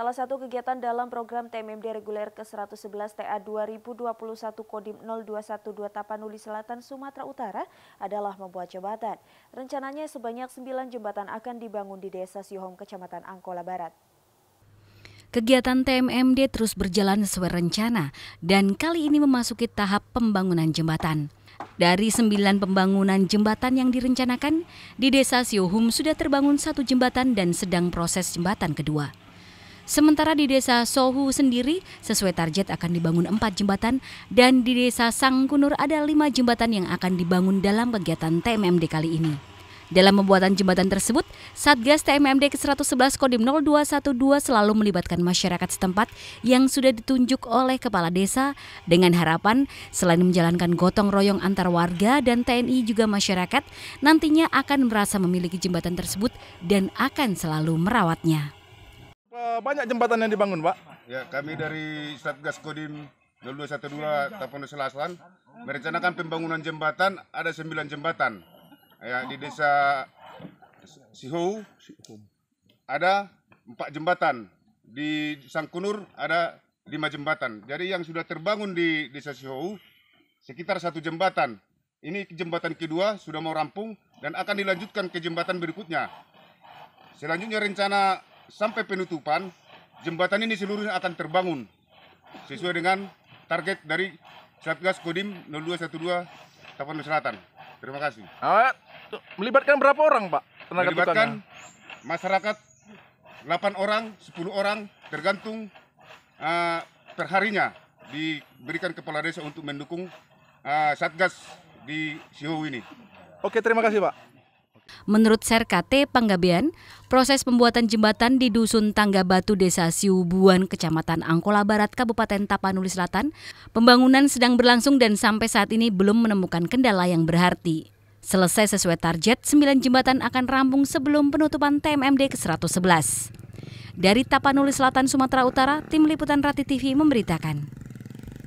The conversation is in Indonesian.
Salah satu kegiatan dalam program TMMD Reguler ke-111 TA 2021 Kodim 0212 Tapanuli Selatan, Sumatera Utara adalah membuat jembatan. Rencananya sebanyak 9 jembatan akan dibangun di Desa Sihom, Kecamatan Angkola Barat. Kegiatan TMMD terus berjalan sesuai rencana dan kali ini memasuki tahap pembangunan jembatan. Dari sembilan pembangunan jembatan yang direncanakan, di desa Siohum sudah terbangun satu jembatan dan sedang proses jembatan kedua. Sementara di desa Sohu sendiri, sesuai target akan dibangun 4 jembatan dan di desa Sangkunur ada 5 jembatan yang akan dibangun dalam kegiatan TMMD kali ini. Dalam pembuatan jembatan tersebut, Satgas TMMD ke-111 Kodim 0212 selalu melibatkan masyarakat setempat yang sudah ditunjuk oleh kepala desa dengan harapan selain menjalankan gotong royong antar warga dan TNI juga masyarakat nantinya akan merasa memiliki jembatan tersebut dan akan selalu merawatnya. Eh, banyak jembatan yang dibangun, Pak. Ya, kami dari Satgas Kodim 0212 Tapon Selasan merencanakan pembangunan jembatan ada 9 jembatan. Ya, di desa Sihou ada 4 jembatan. Di Sangkunur ada 5 jembatan. Jadi yang sudah terbangun di desa Sihou sekitar satu jembatan. Ini jembatan kedua sudah mau rampung dan akan dilanjutkan ke jembatan berikutnya. Selanjutnya rencana sampai penutupan jembatan ini seluruhnya akan terbangun sesuai dengan target dari Satgas Kodim 0212 Tapanuli Selatan. Terima kasih. Ah, melibatkan berapa orang, Pak? Tenaga melibatkan tukangnya? masyarakat 8 orang, 10 orang tergantung uh, perharinya diberikan kepala desa untuk mendukung uh, Satgas di Sihou ini. Oke, terima kasih, Pak. Menurut Serkate Panggabean, proses pembuatan jembatan di Dusun Tangga Batu Desa Siubuan, Kecamatan Angkola Barat, Kabupaten Tapanuli Selatan, pembangunan sedang berlangsung dan sampai saat ini belum menemukan kendala yang berarti. Selesai sesuai target, 9 jembatan akan rampung sebelum penutupan TMMD ke-111. Dari Tapanuli Selatan, Sumatera Utara, Tim Liputan Rati TV memberitakan.